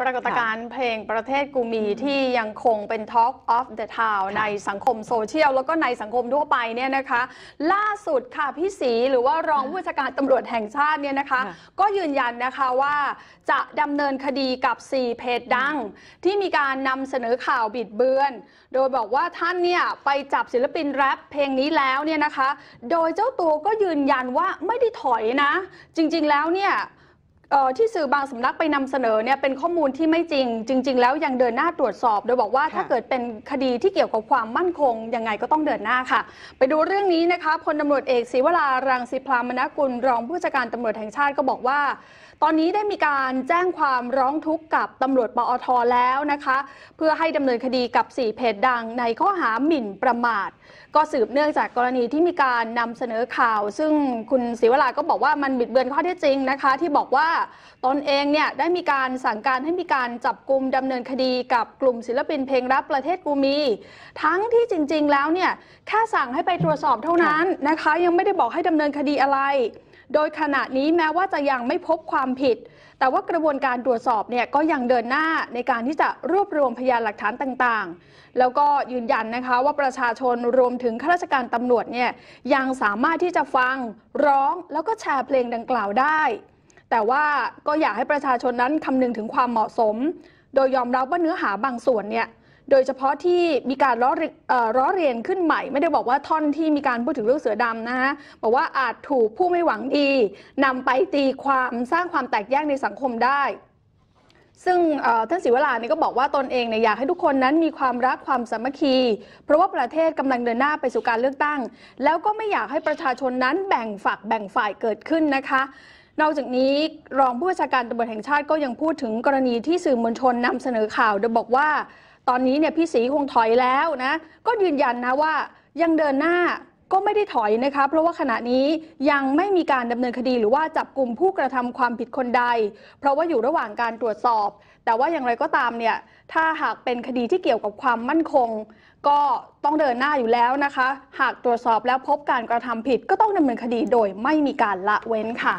ปรากฏการณ์เพลงประเทศกูมีที่ยังคงเป็น Talk of the Town ในสังคมโซเชียลแล้วก็ในสังคมทั่วไปเนี่ยนะคะ ล่าสุดค่ะพี่ศรีหรือว่ารองผู้บัญชาการตำรวจแห่งชาติเนี่ยนะคะ ก็ยืนยันนะคะว่า จะดำเนินคดีกับ 4 เพจดัง ที่มีการนำเสนอข่าวบิดเบือน โดยบอกว่าท่านเนี่ยไปจับศิลปินแรปเพลงนี้แล้วเนี่ยนะคะ โดยเจ้าตัวก็ยืนยันว่าไม่ได้ถอยนะ จริงๆแล้วเนี่ยที่สื่อบางสำนักไปนำเสนอเนี่ยเป็นข้อมูลที่ไม่จริง จริงๆ แล้วยังเดินหน้าตรวจสอบ โดยบอกว่าถ้าเกิดเป็นคดีที่เกี่ยวกับความมั่นคงยังไงก็ต้องเดินหน้าค่ะ ไปดูเรื่องนี้นะคะพลตารวจเอกศิวรารังสิพรามนกุลรองผู้จัดการตำรวจแห่งชาติก็บอกว่า ตอนนี้ได้มีการแจ้งความร้องทุกข์กับตำรวจปอทแล้วนะคะ เพื่อให้ดำเนินคดีกับ4เพจดัง ในข้อหาหมิ่นประมาท ก็สืบเนื่องจากกรณีที่มีการนำเสนอข่าว ซึ่งคุณศิวราก็บอกว่ามันบิดเบือนข้อเท็จจริงนะคะ ที่บอกว่าตนเองเนี่ยได้มีการสั่งการให้มีการจับกลุ่มดำเนินคดี กับกลุ่มศิลปินเพลงรับประเทศกูมี ทั้งที่จริงๆแล้วเนี่ยแค่สั่งให้ไปตรวจสอบเท่านั้นนะคะ ยังไม่ได้บอกให้ดำเนินคดีอะไร โดยขณะนี้แม้ว่าจะยังไม่พบความผิด แต่ว่ากระบวนการตรวจสอบเนี่ยก็ยังเดินหน้าในการที่จะรวบรวมพยานหลักฐานต่างๆ แล้วก็ยืนยันนะคะว่าประชาชนรวมถึงข้าราชการตำรวจเนี่ยยังสามารถที่จะฟังร้องแล้วก็แชร์เพลงดังกล่าวได้แต่ว่าก็อยากให้ประชาชนนั้นคำนึงถึงความเหมาะสม โดยยอมรับว่าเนื้อหาบางส่วนเนี่ย โดยเฉพาะที่มีการล้อเรอเรียนขึ้นใหม่ ไม่ได้บอกว่าท่อนที่มีการพูดถึงเรื่องเสือดำนะฮะ บอกว่าอาจถูกผู้ไม่หวังดีนำไปตีความสร้างความแตกแยกในสังคมได้ ซึ่งท่านศิวลาเนี่ยก็บอกว่าตนเองเนี่ยอยากให้ทุกคนนั้นมีความรักความสามัคคี เพราะว่าประเทศกำลังเดินหน้าไปสู่การเลือกตั้ง แล้วก็ไม่อยากให้ประชาชนนั้นแบ่งฝักแบ่งฝ่ายเกิดขึ้นนะคะนอกจากนี้รองผู้ว่าการตำรวจแห่งชาติก็ยังพูดถึงกรณีที่สื่อมวลชนนำเสนอข่าวโดยบอกว่า ตอนนี้เนี่ยพี่ศรีคงถอยแล้วนะก็ยืนยันนะว่า ยังเดินหน้าก็ไม่ได้ถอยนะคะเพราะว่าขณะนี้ยังไม่มีการดำเนินคดีหรือว่าจับกลุ่มผู้กระทำความผิดคนใด เพราะว่าอยู่ระหว่างการตรวจสอบ แต่ว่าอย่างไรก็ตามเนี่ยถ้าหากเป็นคดีที่เกี่ยวกับความมั่นคง ก็ต้องเดินหน้าอยู่แล้วนะคะ หากตรวจสอบแล้วพบการกระทำผิดก็ต้องดำเนินคดีโดยไม่มีการละเว้นค่ะ